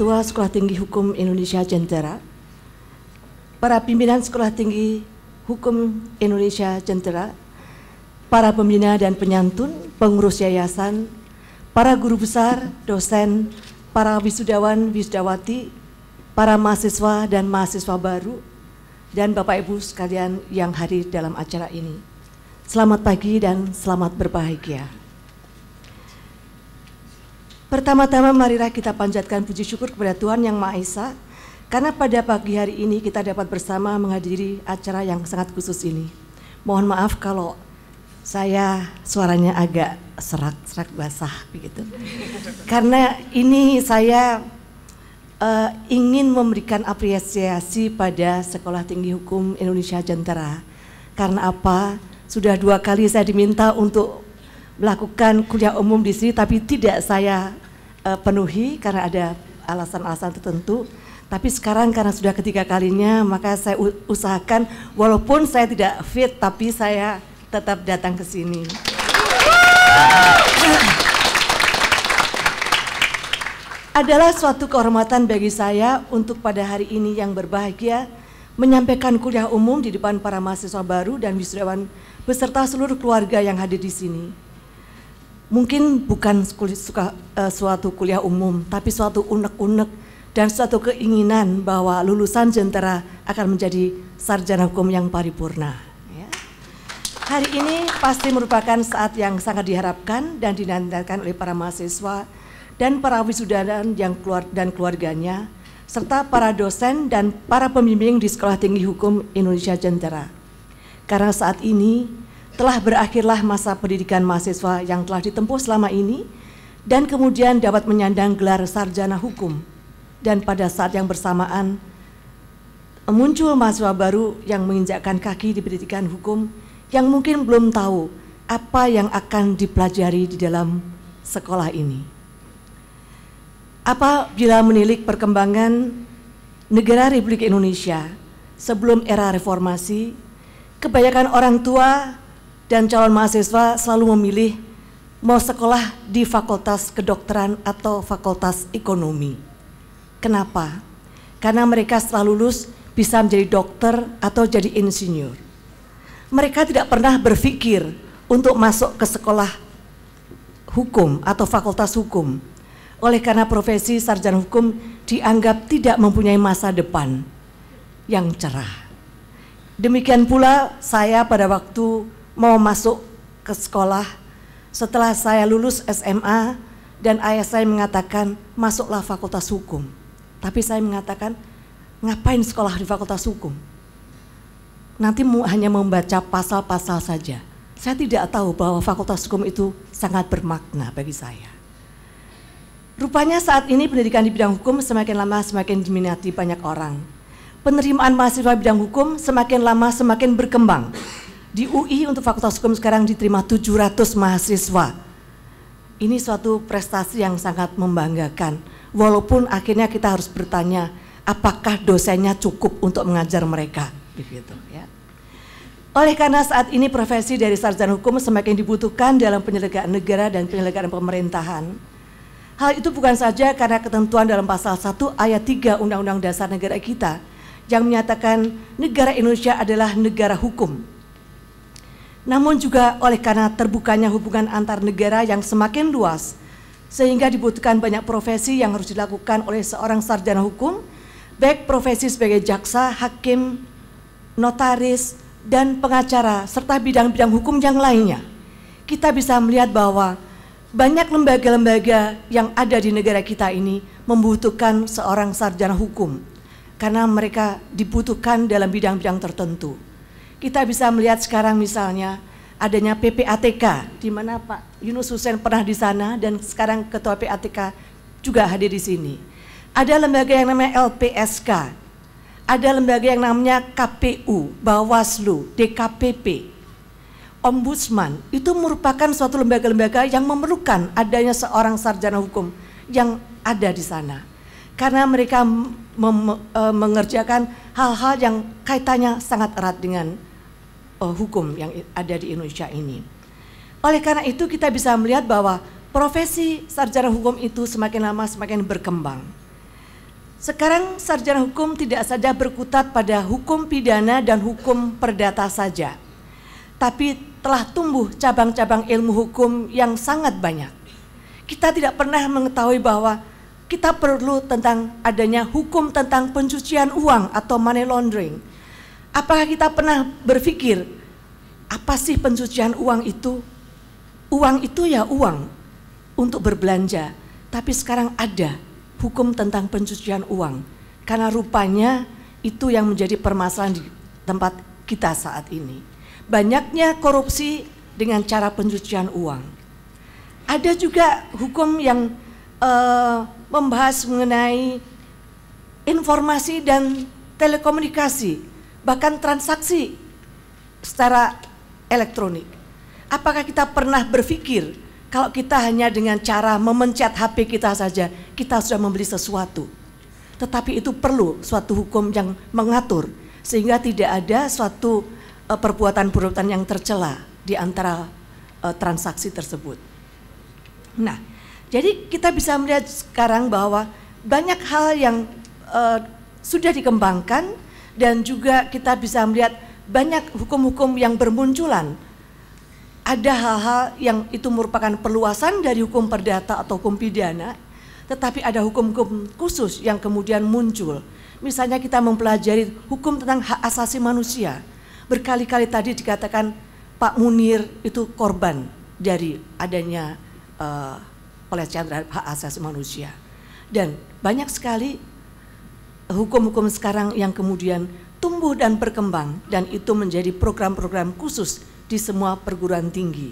Ketua Sekolah Tinggi Hukum Indonesia Jentera, para pimpinan Sekolah Tinggi Hukum Indonesia Jentera, para pembina dan penyantun, pengurus yayasan, para guru besar, dosen, para wisudawan, wisudawati, para mahasiswa dan mahasiswa baru, dan Bapak Ibu sekalian yang hadir dalam acara ini. Selamat pagi dan selamat berbahagia. Pertama-tama marilah kita panjatkan puji syukur kepada Tuhan Yang Maha Esa karena pada pagi hari ini kita dapat bersama menghadiri acara yang sangat khusus ini. Mohon maaf kalau saya suaranya agak serak-serak basah begitu. Karena ini saya uh, ingin memberikan apresiasi pada Sekolah Tinggi Hukum Indonesia Jentera. Karena apa? Sudah dua kali saya diminta untuk melakukan kuliah umum di sini, tapi tidak saya uh, penuhi karena ada alasan-alasan tertentu. Tapi sekarang karena sudah ketiga kalinya, maka saya usahakan walaupun saya tidak fit, tapi saya tetap datang ke sini. Adalah suatu kehormatan bagi saya untuk pada hari ini yang berbahagia menyampaikan kuliah umum di depan para mahasiswa baru dan wisudawan beserta seluruh keluarga yang hadir di sini mungkin bukan suka, uh, suatu kuliah umum, tapi suatu unek-unek dan suatu keinginan bahwa lulusan jentera akan menjadi sarjana hukum yang paripurna. Ya. Hari ini pasti merupakan saat yang sangat diharapkan dan dinantikan oleh para mahasiswa dan para wisudawan yang keluar dan keluarganya, serta para dosen dan para pembimbing di Sekolah Tinggi Hukum Indonesia Jentera. Karena saat ini telah berakhirlah masa pendidikan mahasiswa yang telah ditempuh selama ini dan kemudian dapat menyandang gelar sarjana hukum. Dan pada saat yang bersamaan muncul mahasiswa baru yang menginjakkan kaki di pendidikan hukum yang mungkin belum tahu apa yang akan dipelajari di dalam sekolah ini. Apabila menilik perkembangan negara Republik Indonesia sebelum era reformasi, kebanyakan orang tua dan calon mahasiswa selalu memilih mau sekolah di fakultas kedokteran atau fakultas ekonomi. Kenapa? Karena mereka setelah lulus bisa menjadi dokter atau jadi insinyur. Mereka tidak pernah berpikir untuk masuk ke sekolah hukum atau fakultas hukum. Oleh karena profesi sarjana hukum dianggap tidak mempunyai masa depan yang cerah. Demikian pula saya pada waktu mau masuk ke sekolah. Setelah saya lulus SMA dan ayah saya mengatakan masuklah fakultas hukum. Tapi saya mengatakan ngapain sekolah di fakultas hukum? Nanti hanya membaca pasal-pasal saja. Saya tidak tahu bahwa fakultas hukum itu sangat bermakna bagi saya. Rupanya saat ini pendidikan di bidang hukum semakin lama semakin diminati banyak orang. Penerimaan mahasiswa bidang hukum semakin lama semakin berkembang. Di UI untuk Fakultas Hukum sekarang diterima 700 mahasiswa. Ini suatu prestasi yang sangat membanggakan. Walaupun akhirnya kita harus bertanya, apakah dosennya cukup untuk mengajar mereka? Begitu ya. Oleh karena saat ini profesi dari sarjana hukum semakin dibutuhkan dalam penyelenggaraan negara dan penyelenggaraan pemerintahan. Hal itu bukan saja karena ketentuan dalam pasal 1 ayat 3 Undang-Undang Dasar Negara kita yang menyatakan negara Indonesia adalah negara hukum namun juga oleh karena terbukanya hubungan antar negara yang semakin luas, sehingga dibutuhkan banyak profesi yang harus dilakukan oleh seorang sarjana hukum, baik profesi sebagai jaksa, hakim, notaris, dan pengacara, serta bidang-bidang hukum yang lainnya. Kita bisa melihat bahwa banyak lembaga-lembaga yang ada di negara kita ini membutuhkan seorang sarjana hukum, karena mereka dibutuhkan dalam bidang-bidang tertentu. Kita bisa melihat sekarang misalnya adanya PPATK, di mana Pak Yunus Hussein pernah di sana dan sekarang Ketua PPATK juga hadir di sini. Ada lembaga yang namanya LPSK, ada lembaga yang namanya KPU, Bawaslu, DKPP, Ombudsman. Itu merupakan suatu lembaga-lembaga yang memerlukan adanya seorang sarjana hukum yang ada di sana. Karena mereka e, mengerjakan hal-hal yang kaitannya sangat erat dengan uh, hukum yang ada di Indonesia ini. Oleh karena itu kita bisa melihat bahwa profesi sarjana hukum itu semakin lama semakin berkembang. Sekarang sarjana hukum tidak saja berkutat pada hukum pidana dan hukum perdata saja, tapi telah tumbuh cabang-cabang ilmu hukum yang sangat banyak. Kita tidak pernah mengetahui bahwa kita perlu tentang adanya hukum tentang pencucian uang atau money laundering, Apakah kita pernah berpikir, apa sih pencucian uang itu? Uang itu ya uang untuk berbelanja, tapi sekarang ada hukum tentang pencucian uang. Karena rupanya itu yang menjadi permasalahan di tempat kita saat ini. Banyaknya korupsi dengan cara pencucian uang. Ada juga hukum yang uh, membahas mengenai informasi dan telekomunikasi bahkan transaksi secara elektronik. Apakah kita pernah berpikir kalau kita hanya dengan cara memencet HP kita saja, kita sudah membeli sesuatu. Tetapi itu perlu suatu hukum yang mengatur sehingga tidak ada suatu eh, perbuatan-perbuatan yang tercela di antara eh, transaksi tersebut. Nah, jadi kita bisa melihat sekarang bahwa banyak hal yang uh, sudah dikembangkan dan juga kita bisa melihat banyak hukum-hukum yang bermunculan. Ada hal-hal yang itu merupakan perluasan dari hukum perdata atau hukum pidana, tetapi ada hukum-hukum khusus yang kemudian muncul. Misalnya kita mempelajari hukum tentang hak asasi manusia. Berkali-kali tadi dikatakan Pak Munir itu korban dari adanya uh, pelecehan terhadap hak asasi manusia. Dan banyak sekali hukum-hukum sekarang yang kemudian tumbuh dan berkembang dan itu menjadi program-program khusus di semua perguruan tinggi.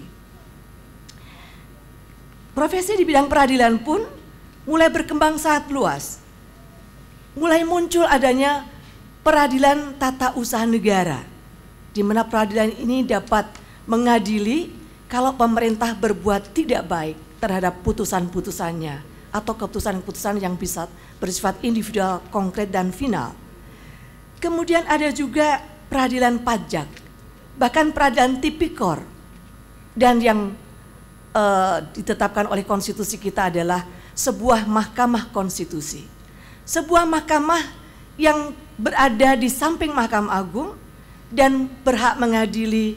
Profesi di bidang peradilan pun mulai berkembang sangat luas. Mulai muncul adanya peradilan tata usaha negara di mana peradilan ini dapat mengadili kalau pemerintah berbuat tidak baik terhadap putusan-putusannya atau keputusan-keputusan yang bisa bersifat individual, konkret, dan final. Kemudian ada juga peradilan pajak, bahkan peradilan tipikor. Dan yang uh, ditetapkan oleh konstitusi kita adalah sebuah mahkamah konstitusi. Sebuah mahkamah yang berada di samping Mahkamah Agung dan berhak mengadili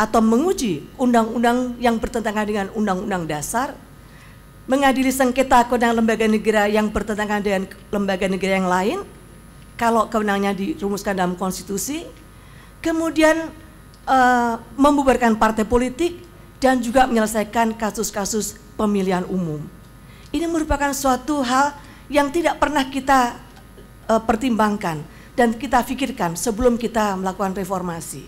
atau menguji undang-undang yang bertentangan dengan undang-undang dasar mengadili sengketa kewenangan lembaga negara yang bertentangan dengan lembaga negara yang lain, kalau kewenangannya dirumuskan dalam konstitusi, kemudian uh, membubarkan partai politik, dan juga menyelesaikan kasus-kasus pemilihan umum. Ini merupakan suatu hal yang tidak pernah kita uh, pertimbangkan dan kita pikirkan sebelum kita melakukan reformasi.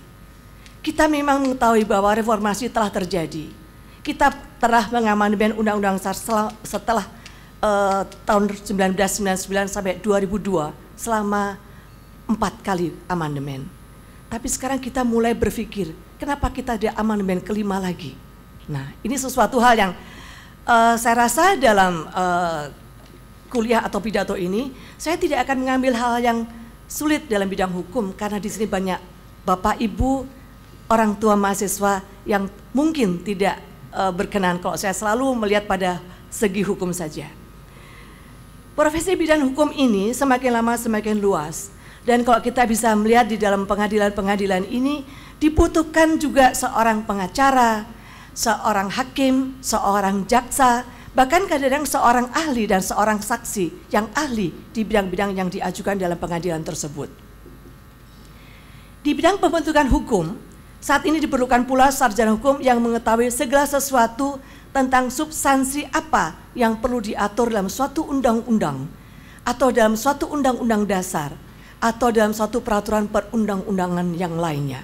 Kita memang mengetahui bahwa reformasi telah terjadi. Kita telah mengamandemen Undang-Undang Dasar setelah, setelah uh, tahun 1999 sampai 2002 selama empat kali amandemen. Tapi sekarang kita mulai berpikir, kenapa kita ada amandemen kelima lagi? Nah, ini sesuatu hal yang uh, saya rasa dalam uh, kuliah atau pidato ini, saya tidak akan mengambil hal yang sulit dalam bidang hukum karena di sini banyak bapak ibu orang tua mahasiswa yang mungkin tidak Eh, berkenan kalau saya selalu melihat pada segi hukum saja. Profesi bidang hukum ini semakin lama semakin luas dan kalau kita bisa melihat di dalam pengadilan-pengadilan ini dibutuhkan juga seorang pengacara, seorang hakim, seorang jaksa, bahkan kadang-kadang seorang ahli dan seorang saksi yang ahli di bidang-bidang yang diajukan dalam pengadilan tersebut. Di bidang pembentukan hukum, saat ini diperlukan pula sarjana hukum yang mengetahui segala sesuatu tentang substansi apa yang perlu diatur dalam suatu undang-undang atau dalam suatu undang-undang dasar atau dalam suatu peraturan perundang-undangan yang lainnya.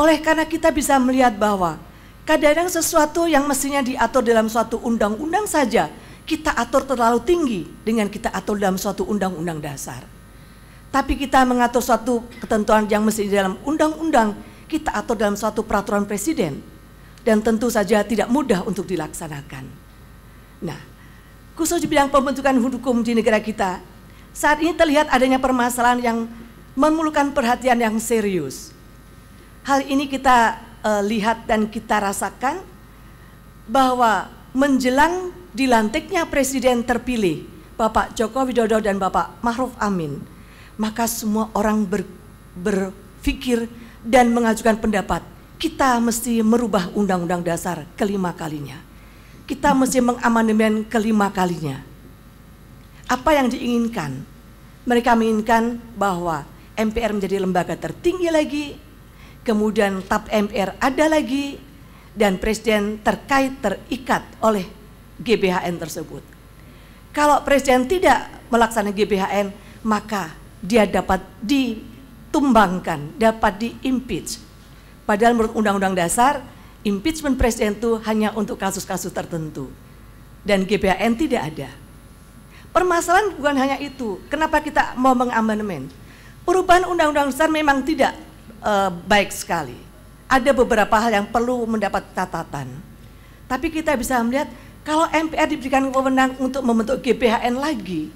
Oleh karena kita bisa melihat bahwa kadang-kadang sesuatu yang mestinya diatur dalam suatu undang-undang saja kita atur terlalu tinggi dengan kita atur dalam suatu undang-undang dasar. Tapi kita mengatur suatu ketentuan yang mesti di dalam undang-undang kita atur dalam suatu peraturan presiden dan tentu saja tidak mudah untuk dilaksanakan. Nah, khusus di bidang pembentukan hukum di negara kita, saat ini terlihat adanya permasalahan yang memerlukan perhatian yang serius. Hal ini kita uh, lihat dan kita rasakan bahwa menjelang dilantiknya presiden terpilih Bapak Joko Widodo dan Bapak Ma'ruf Amin, maka semua orang ber, berpikir dan mengajukan pendapat, kita mesti merubah undang-undang dasar kelima kalinya. Kita mesti mengamandemen kelima kalinya. Apa yang diinginkan? Mereka menginginkan bahwa MPR menjadi lembaga tertinggi lagi, kemudian TAP MPR ada lagi, dan presiden terkait terikat oleh GBHN tersebut. Kalau presiden tidak melaksanakan GBHN, maka dia dapat di ditumbangkan, dapat diimpeach. Padahal menurut Undang-Undang Dasar, impeachment presiden itu hanya untuk kasus-kasus tertentu. Dan GBHN tidak ada. Permasalahan bukan hanya itu. Kenapa kita mau mengamandemen? Perubahan Undang-Undang Dasar memang tidak uh, baik sekali. Ada beberapa hal yang perlu mendapat catatan. Tapi kita bisa melihat kalau MPR diberikan wewenang untuk membentuk GBHN lagi,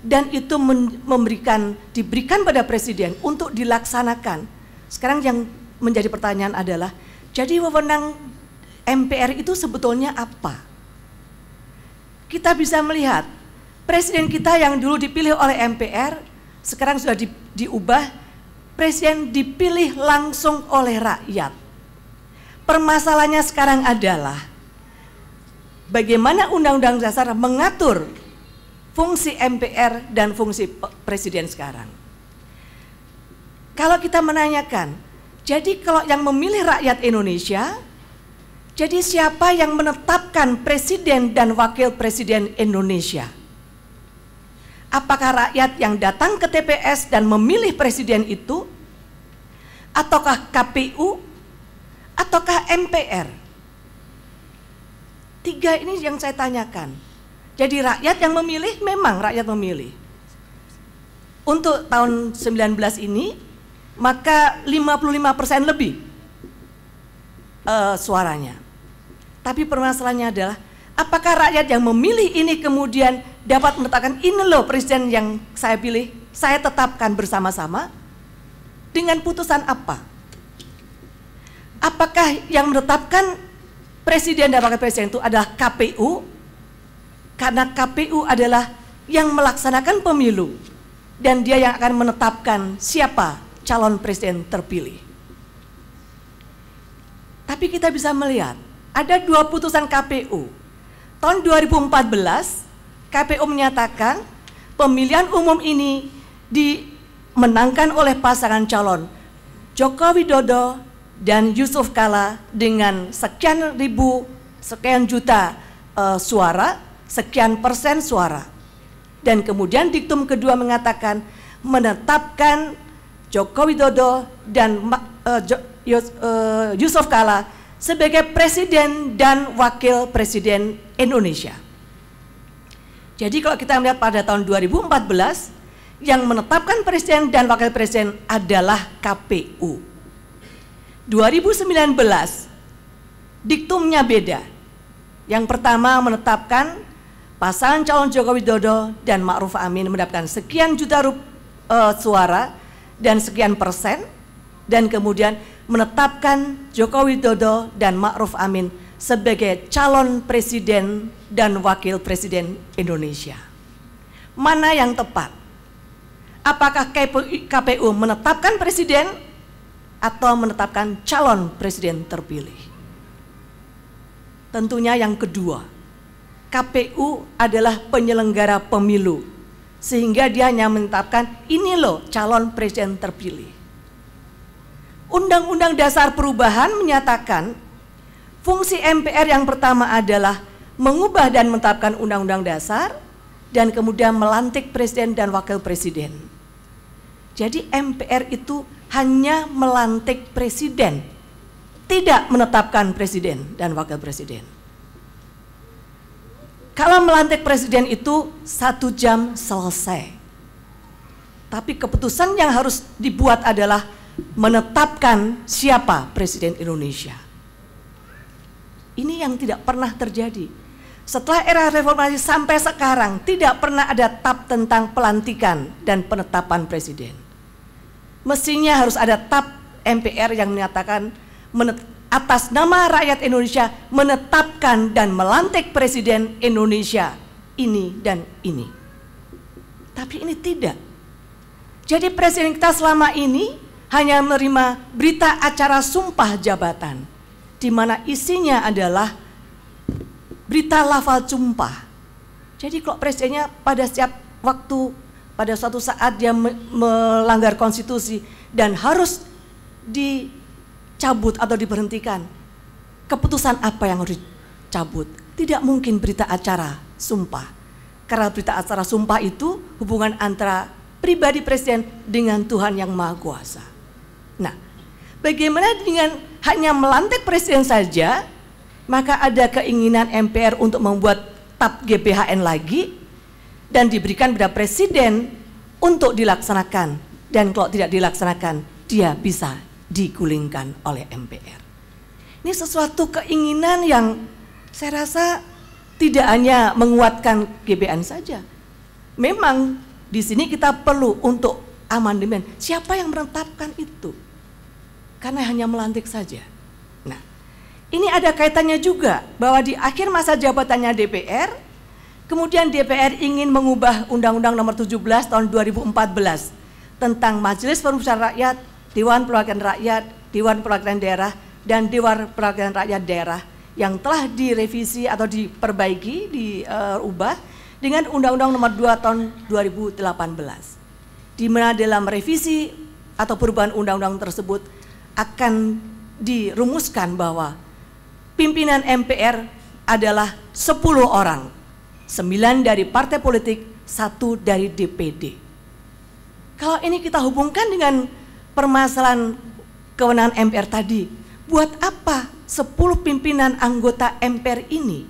dan itu memberikan diberikan pada presiden untuk dilaksanakan. Sekarang yang menjadi pertanyaan adalah jadi wewenang MPR itu sebetulnya apa? Kita bisa melihat presiden kita yang dulu dipilih oleh MPR sekarang sudah di, diubah presiden dipilih langsung oleh rakyat. Permasalahannya sekarang adalah bagaimana undang-undang dasar mengatur fungsi MPR dan fungsi presiden sekarang. Kalau kita menanyakan, jadi kalau yang memilih rakyat Indonesia, jadi siapa yang menetapkan presiden dan wakil presiden Indonesia? Apakah rakyat yang datang ke TPS dan memilih presiden itu? Ataukah KPU? Ataukah MPR? Tiga ini yang saya tanyakan jadi rakyat yang memilih memang rakyat memilih. Untuk tahun 19 ini maka 55% lebih uh, suaranya. Tapi permasalahannya adalah apakah rakyat yang memilih ini kemudian dapat meletakkan ini loh presiden yang saya pilih, saya tetapkan bersama-sama dengan putusan apa? Apakah yang menetapkan presiden dan wakil presiden itu adalah KPU karena KPU adalah yang melaksanakan pemilu dan dia yang akan menetapkan siapa calon presiden terpilih. Tapi kita bisa melihat ada dua putusan KPU. Tahun 2014 KPU menyatakan pemilihan umum ini dimenangkan oleh pasangan calon Joko Widodo dan Yusuf Kala dengan sekian ribu sekian juta uh, suara sekian persen suara. Dan kemudian diktum kedua mengatakan menetapkan Joko Widodo dan eh, eh, Yusuf Kala sebagai presiden dan wakil presiden Indonesia. Jadi kalau kita melihat pada tahun 2014 yang menetapkan presiden dan wakil presiden adalah KPU. 2019 diktumnya beda. Yang pertama menetapkan pasangan calon Joko Widodo dan Ma'ruf Amin mendapatkan sekian juta rup, e, suara dan sekian persen dan kemudian menetapkan Joko Widodo dan Ma'ruf Amin sebagai calon presiden dan wakil presiden Indonesia. Mana yang tepat? Apakah KPU menetapkan presiden atau menetapkan calon presiden terpilih? Tentunya yang kedua, KPU adalah penyelenggara pemilu. Sehingga dia hanya menetapkan ini loh calon presiden terpilih. Undang-Undang Dasar Perubahan menyatakan fungsi MPR yang pertama adalah mengubah dan menetapkan Undang-Undang Dasar dan kemudian melantik presiden dan wakil presiden. Jadi MPR itu hanya melantik presiden, tidak menetapkan presiden dan wakil presiden. Kalau melantik presiden itu satu jam selesai. Tapi keputusan yang harus dibuat adalah menetapkan siapa presiden Indonesia. Ini yang tidak pernah terjadi. Setelah era reformasi sampai sekarang tidak pernah ada tap tentang pelantikan dan penetapan presiden. Mestinya harus ada tap MPR yang menyatakan atas nama rakyat Indonesia menetapkan dan melantik Presiden Indonesia ini dan ini. Tapi ini tidak. Jadi Presiden kita selama ini hanya menerima berita acara sumpah jabatan, di mana isinya adalah berita lafal sumpah. Jadi kalau presidennya pada setiap waktu, pada suatu saat dia melanggar konstitusi dan harus di dicabut atau diberhentikan. Keputusan apa yang harus dicabut? Tidak mungkin berita acara sumpah. Karena berita acara sumpah itu hubungan antara pribadi presiden dengan Tuhan yang Maha Kuasa. Nah, bagaimana dengan hanya melantik presiden saja, maka ada keinginan MPR untuk membuat TAP GBHN lagi dan diberikan kepada presiden untuk dilaksanakan dan kalau tidak dilaksanakan dia bisa digulingkan oleh MPR. Ini sesuatu keinginan yang saya rasa tidak hanya menguatkan GBN saja. Memang di sini kita perlu untuk amandemen. Siapa yang menetapkan itu? Karena hanya melantik saja. Nah, ini ada kaitannya juga bahwa di akhir masa jabatannya DPR, kemudian DPR ingin mengubah Undang-Undang Nomor 17 tahun 2014 tentang Majelis Permusyawaratan Rakyat Dewan Perwakilan Rakyat, Dewan Perwakilan Daerah, dan Dewan Perwakilan Rakyat Daerah yang telah direvisi atau diperbaiki, diubah dengan Undang-Undang Nomor 2 Tahun 2018. Di mana dalam revisi atau perubahan undang-undang tersebut akan dirumuskan bahwa pimpinan MPR adalah 10 orang, 9 dari partai politik, satu dari DPD. Kalau ini kita hubungkan dengan permasalahan kewenangan MPR tadi. Buat apa 10 pimpinan anggota MPR ini?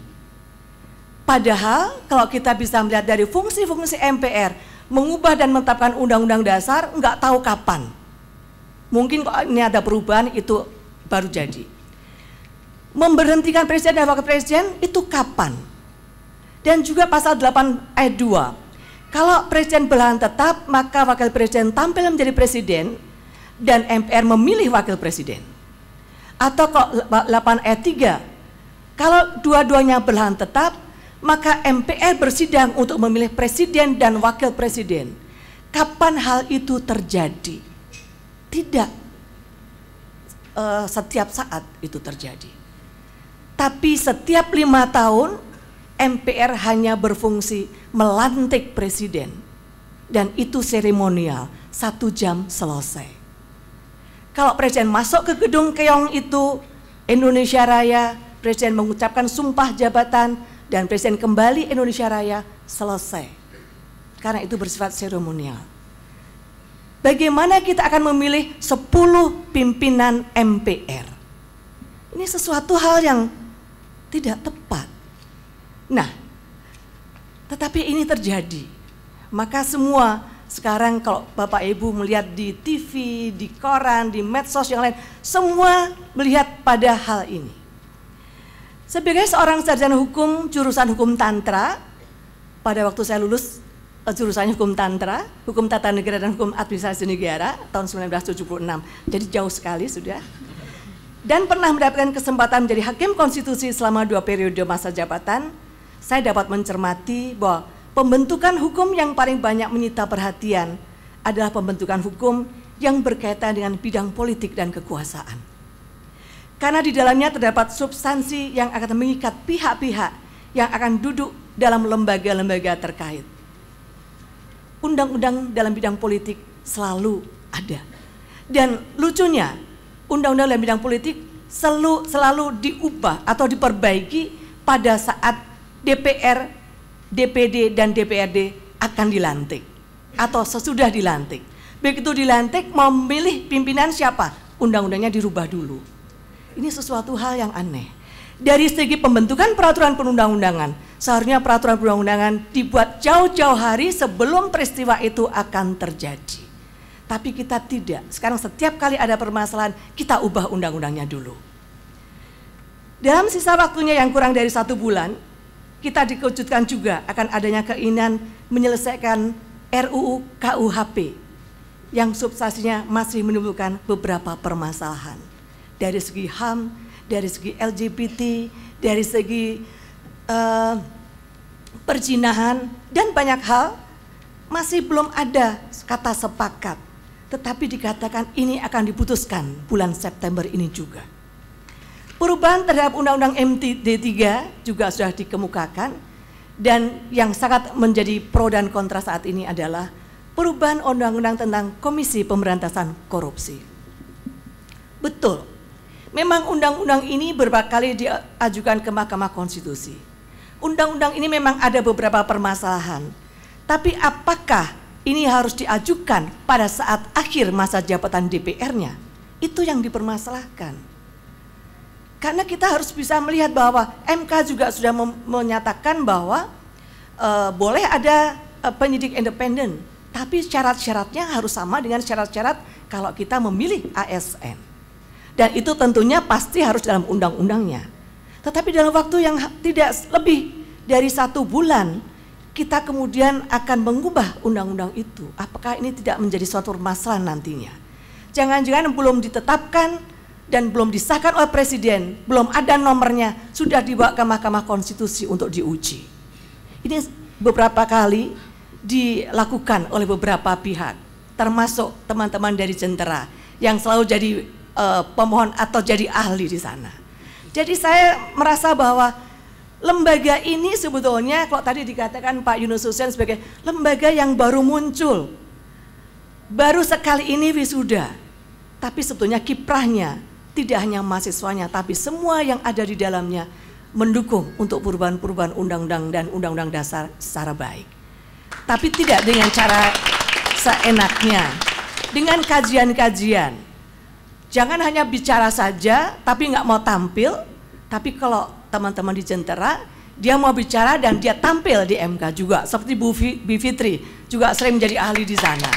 Padahal kalau kita bisa melihat dari fungsi-fungsi MPR, mengubah dan menetapkan undang-undang dasar nggak tahu kapan. Mungkin kok ini ada perubahan itu baru jadi. Memberhentikan presiden dan wakil presiden itu kapan? Dan juga pasal 8 ayat 2. Kalau presiden belahan tetap, maka wakil presiden tampil menjadi presiden dan MPR memilih wakil presiden. Atau kok 8 E 3, kalau dua-duanya berlahan tetap, maka MPR bersidang untuk memilih presiden dan wakil presiden. Kapan hal itu terjadi? Tidak uh, setiap saat itu terjadi. Tapi setiap lima tahun MPR hanya berfungsi melantik presiden dan itu seremonial satu jam selesai kalau Presiden masuk ke gedung Keong itu, Indonesia Raya, Presiden mengucapkan sumpah jabatan, dan Presiden kembali Indonesia Raya, selesai. Karena itu bersifat seremonial. Bagaimana kita akan memilih 10 pimpinan MPR? Ini sesuatu hal yang tidak tepat. Nah, tetapi ini terjadi. Maka semua sekarang kalau Bapak Ibu melihat di TV, di koran, di medsos yang lain, semua melihat pada hal ini. Sebagai seorang sarjana hukum jurusan hukum tantra, pada waktu saya lulus eh, jurusan hukum tantra, hukum tata negara dan hukum administrasi negara tahun 1976. Jadi jauh sekali sudah. Dan pernah mendapatkan kesempatan menjadi hakim konstitusi selama dua periode masa jabatan, saya dapat mencermati bahwa Pembentukan hukum yang paling banyak menyita perhatian adalah pembentukan hukum yang berkaitan dengan bidang politik dan kekuasaan. Karena di dalamnya terdapat substansi yang akan mengikat pihak-pihak yang akan duduk dalam lembaga-lembaga terkait. Undang-undang dalam bidang politik selalu ada. Dan lucunya, undang-undang dalam bidang politik selalu, selalu diubah atau diperbaiki pada saat DPR DPD dan DPRD akan dilantik atau sesudah dilantik. Begitu dilantik memilih pimpinan siapa? Undang-undangnya dirubah dulu. Ini sesuatu hal yang aneh. Dari segi pembentukan peraturan perundang-undangan, seharusnya peraturan perundang-undangan dibuat jauh-jauh hari sebelum peristiwa itu akan terjadi. Tapi kita tidak. Sekarang setiap kali ada permasalahan, kita ubah undang-undangnya dulu. Dalam sisa waktunya yang kurang dari satu bulan, kita dikejutkan juga akan adanya keinginan menyelesaikan RUU KUHP yang substansinya masih menimbulkan beberapa permasalahan dari segi HAM, dari segi LGBT, dari segi uh, perjinahan dan banyak hal masih belum ada kata sepakat tetapi dikatakan ini akan diputuskan bulan September ini juga. Perubahan terhadap Undang-Undang mtd 3 juga sudah dikemukakan dan yang sangat menjadi pro dan kontra saat ini adalah perubahan Undang-Undang tentang Komisi Pemberantasan Korupsi. Betul, memang Undang-Undang ini beberapa kali diajukan ke Mahkamah Konstitusi. Undang-Undang ini memang ada beberapa permasalahan, tapi apakah ini harus diajukan pada saat akhir masa jabatan DPR-nya? Itu yang dipermasalahkan. Karena kita harus bisa melihat bahwa MK juga sudah menyatakan bahwa e, boleh ada e, penyidik independen, tapi syarat-syaratnya harus sama dengan syarat-syarat kalau kita memilih ASN. Dan itu tentunya pasti harus dalam undang-undangnya. Tetapi dalam waktu yang tidak lebih dari satu bulan, kita kemudian akan mengubah undang-undang itu. Apakah ini tidak menjadi suatu masalah nantinya? Jangan-jangan belum ditetapkan dan belum disahkan oleh presiden, belum ada nomornya, sudah dibawa ke Mahkamah Konstitusi untuk diuji. Ini beberapa kali dilakukan oleh beberapa pihak, termasuk teman-teman dari Jentera yang selalu jadi uh, pemohon atau jadi ahli di sana. Jadi saya merasa bahwa lembaga ini sebetulnya kalau tadi dikatakan Pak Yunus Hussein sebagai lembaga yang baru muncul, baru sekali ini wisuda, tapi sebetulnya kiprahnya tidak hanya mahasiswanya tapi semua yang ada di dalamnya mendukung untuk perubahan-perubahan undang-undang dan undang-undang dasar secara baik. Tapi tidak dengan cara seenaknya. Dengan kajian-kajian. Jangan hanya bicara saja tapi nggak mau tampil, tapi kalau teman-teman di Jentera dia mau bicara dan dia tampil di MK juga seperti Bu Fitri juga sering menjadi ahli di sana.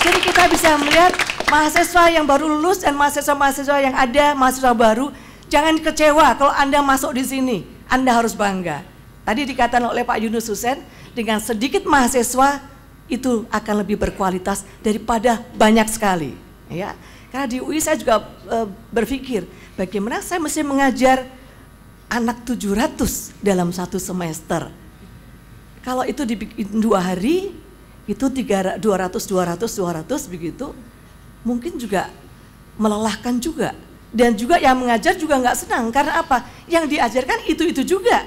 Jadi kita bisa melihat mahasiswa yang baru lulus dan mahasiswa-mahasiswa yang ada, mahasiswa baru, jangan kecewa kalau Anda masuk di sini. Anda harus bangga. Tadi dikatakan oleh Pak Yunus Husen, dengan sedikit mahasiswa itu akan lebih berkualitas daripada banyak sekali. Ya, karena di UI saya juga e, berpikir bagaimana saya mesti mengajar anak 700 dalam satu semester. Kalau itu dibikin dua hari, itu 200, 200, 200 begitu, mungkin juga melelahkan juga. Dan juga yang mengajar juga nggak senang karena apa? Yang diajarkan itu-itu juga.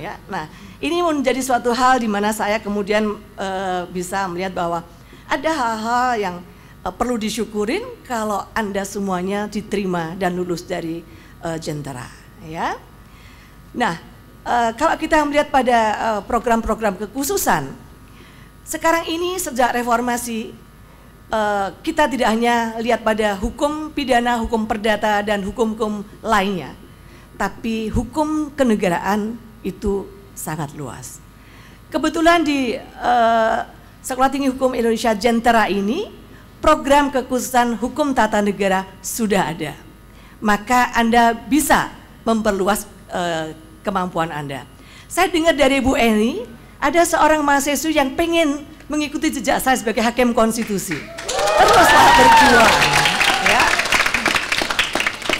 Ya, nah ini menjadi suatu hal di mana saya kemudian e, bisa melihat bahwa ada hal-hal yang e, perlu disyukurin kalau anda semuanya diterima dan lulus dari e, jentera. Ya, nah e, kalau kita melihat pada program-program kekhususan, sekarang ini sejak reformasi Eh, kita tidak hanya lihat pada hukum pidana, hukum perdata, dan hukum-hukum lainnya. Tapi hukum kenegaraan itu sangat luas. Kebetulan di uh, Sekolah Tinggi Hukum Indonesia Jentera ini, program kekhususan hukum tata negara sudah ada. Maka Anda bisa memperluas uh, kemampuan Anda. Saya dengar dari Bu Eni, ada seorang mahasiswa yang pengen mengikuti jejak saya sebagai hakim konstitusi teruslah berjuang. Ya.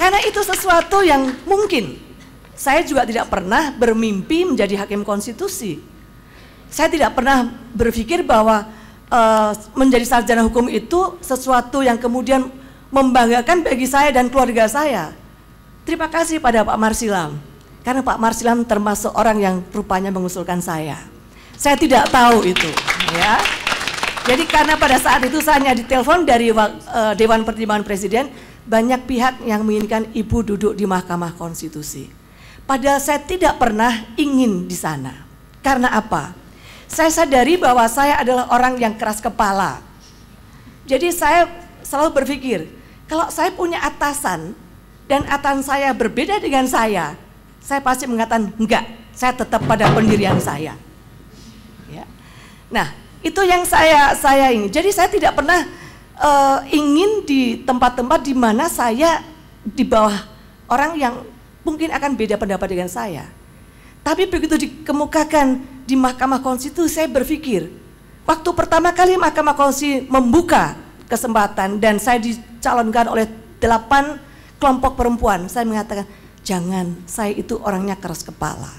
Karena itu sesuatu yang mungkin. Saya juga tidak pernah bermimpi menjadi hakim konstitusi. Saya tidak pernah berpikir bahwa e, menjadi sarjana hukum itu sesuatu yang kemudian membanggakan bagi saya dan keluarga saya. Terima kasih pada Pak Marsilam. Karena Pak Marsilam termasuk orang yang rupanya mengusulkan saya. Saya tidak tahu itu, ya. Jadi karena pada saat itu saya hanya ditelepon dari uh, Dewan Pertimbangan Presiden, banyak pihak yang menginginkan ibu duduk di Mahkamah Konstitusi. Padahal saya tidak pernah ingin di sana. Karena apa? Saya sadari bahwa saya adalah orang yang keras kepala. Jadi saya selalu berpikir, kalau saya punya atasan dan atasan saya berbeda dengan saya, saya pasti mengatakan enggak, saya tetap pada pendirian saya. Ya. Nah, itu yang saya saya ingin. Jadi saya tidak pernah uh, ingin di tempat-tempat di mana saya di bawah orang yang mungkin akan beda pendapat dengan saya. Tapi begitu dikemukakan di Mahkamah Konstitusi, saya berpikir, waktu pertama kali Mahkamah Konstitusi membuka kesempatan dan saya dicalonkan oleh delapan kelompok perempuan, saya mengatakan, jangan, saya itu orangnya keras kepala.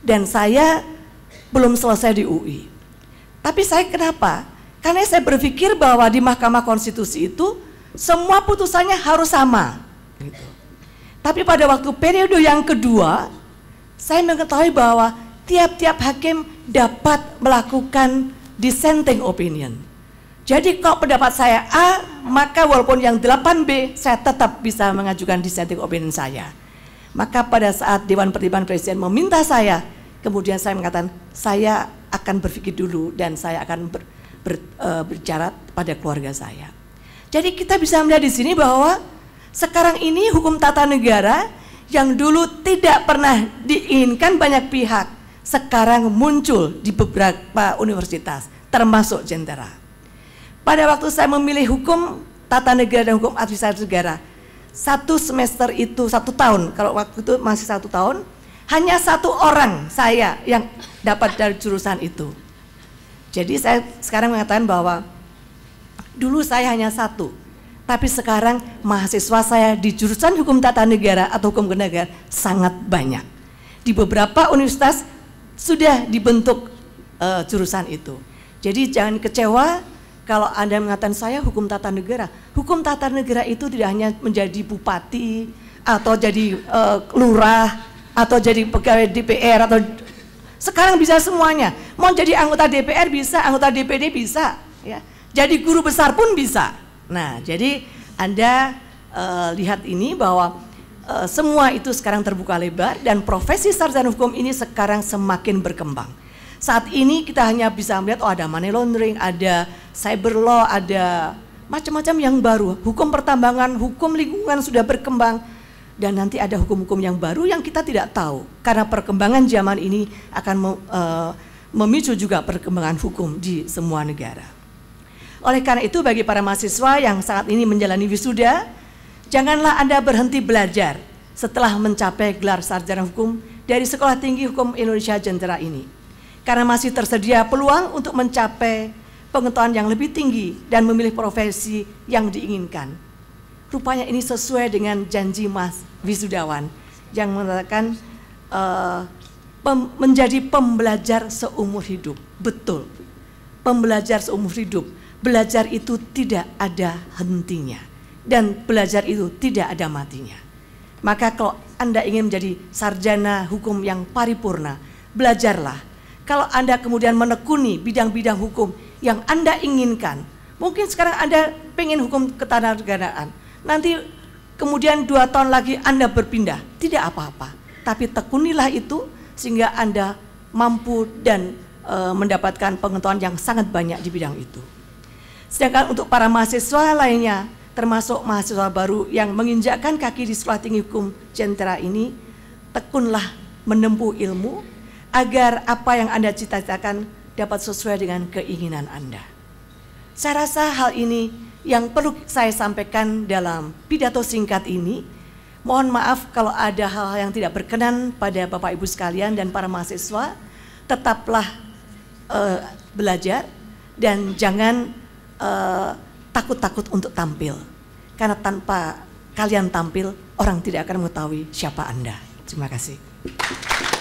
Dan saya belum selesai di UI. Tapi saya kenapa? Karena saya berpikir bahwa di Mahkamah Konstitusi itu semua putusannya harus sama. Gitu. Tapi pada waktu periode yang kedua, saya mengetahui bahwa tiap-tiap hakim dapat melakukan dissenting opinion. Jadi kalau pendapat saya A, maka walaupun yang 8B, saya tetap bisa mengajukan dissenting opinion saya. Maka pada saat Dewan Pertimbangan Presiden meminta saya, kemudian saya mengatakan, saya akan berpikir dulu dan saya akan ber, ber, e, berbicara pada keluarga saya. Jadi kita bisa melihat di sini bahwa sekarang ini hukum tata negara yang dulu tidak pernah diinginkan banyak pihak sekarang muncul di beberapa universitas termasuk Jentera. Pada waktu saya memilih hukum tata negara dan hukum administrasi negara, satu semester itu satu tahun, kalau waktu itu masih satu tahun, hanya satu orang saya yang dapat dari jurusan itu. Jadi saya sekarang mengatakan bahwa dulu saya hanya satu, tapi sekarang mahasiswa saya di jurusan hukum tata negara atau hukum negara sangat banyak. Di beberapa universitas sudah dibentuk uh, jurusan itu. Jadi jangan kecewa kalau Anda mengatakan saya hukum tata negara. Hukum tata negara itu tidak hanya menjadi bupati atau jadi uh, lurah atau jadi pegawai DPR atau sekarang bisa semuanya. Mau jadi anggota DPR bisa, anggota DPD bisa, ya. Jadi guru besar pun bisa. Nah, jadi Anda e, lihat ini bahwa e, semua itu sekarang terbuka lebar dan profesi sarjana hukum ini sekarang semakin berkembang. Saat ini kita hanya bisa melihat oh ada money laundering, ada cyber law, ada macam-macam yang baru. Hukum pertambangan, hukum lingkungan sudah berkembang dan nanti ada hukum-hukum yang baru yang kita tidak tahu karena perkembangan zaman ini akan e, memicu juga perkembangan hukum di semua negara. Oleh karena itu bagi para mahasiswa yang saat ini menjalani wisuda, janganlah Anda berhenti belajar setelah mencapai gelar sarjana hukum dari Sekolah Tinggi Hukum Indonesia Jentera ini. Karena masih tersedia peluang untuk mencapai pengetahuan yang lebih tinggi dan memilih profesi yang diinginkan Rupanya ini sesuai dengan janji Mas Wisudawan yang mengatakan uh, pem, menjadi pembelajar seumur hidup. Betul. Pembelajar seumur hidup. Belajar itu tidak ada hentinya dan belajar itu tidak ada matinya. Maka kalau Anda ingin menjadi sarjana hukum yang paripurna, belajarlah. Kalau Anda kemudian menekuni bidang-bidang hukum yang Anda inginkan, mungkin sekarang Anda pengen hukum ketatanegaraan nanti kemudian dua tahun lagi Anda berpindah. Tidak apa-apa. Tapi tekunilah itu sehingga Anda mampu dan e, mendapatkan pengetahuan yang sangat banyak di bidang itu. Sedangkan untuk para mahasiswa lainnya, termasuk mahasiswa baru yang menginjakkan kaki di Sekolah Tinggi Hukum Jentera ini, tekunlah menempuh ilmu agar apa yang Anda cita-citakan dapat sesuai dengan keinginan Anda. Saya rasa hal ini yang perlu saya sampaikan dalam pidato singkat ini. Mohon maaf kalau ada hal-hal yang tidak berkenan pada Bapak Ibu sekalian dan para mahasiswa. Tetaplah uh, belajar dan jangan eh, takut-takut uh, untuk tampil. Karena tanpa kalian tampil, orang tidak akan mengetahui siapa Anda. Terima kasih.